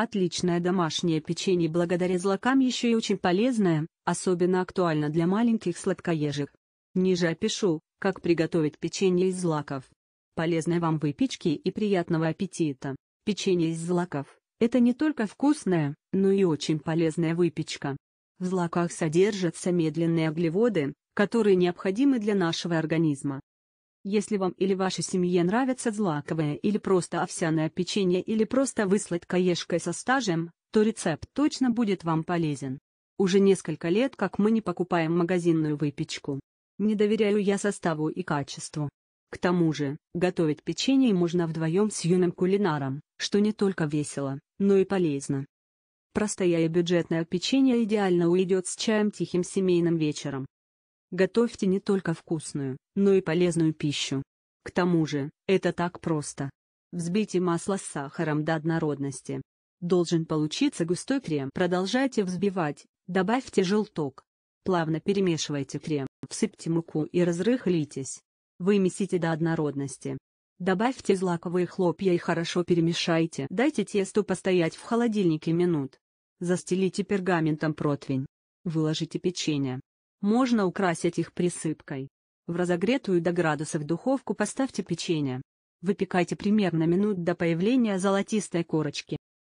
Отличное домашнее печенье благодаря злакам еще и очень полезное, особенно актуально для маленьких сладкоежек. Ниже опишу, как приготовить печенье из злаков. Полезной вам выпечки и приятного аппетита. Печенье из злаков – это не только вкусная, но и очень полезная выпечка. В злаках содержатся медленные углеводы, которые необходимы для нашего организма. Если вам или вашей семье нравится злаковое или просто овсяное печенье или просто вы сладкоежкой со стажем, то рецепт точно будет вам полезен. Уже несколько лет как мы не покупаем магазинную выпечку. Не доверяю я составу и качеству. К тому же, готовить печенье можно вдвоем с юным кулинаром, что не только весело, но и полезно. Простое и бюджетное печенье идеально уйдет с чаем тихим семейным вечером. Готовьте не только вкусную, но и полезную пищу. К тому же, это так просто. Взбейте масло с сахаром до однородности. Должен получиться густой крем. Продолжайте взбивать, добавьте желток. Плавно перемешивайте крем, всыпьте муку и разрыхлитесь. Вымесите до однородности. Добавьте злаковые хлопья и хорошо перемешайте. Дайте тесту постоять в холодильнике минут. Застелите пергаментом противень. Выложите печенье. Можно украсить их присыпкой. В разогретую до градусов духовку поставьте печенье. Выпекайте примерно минут до появления золотистой корочки.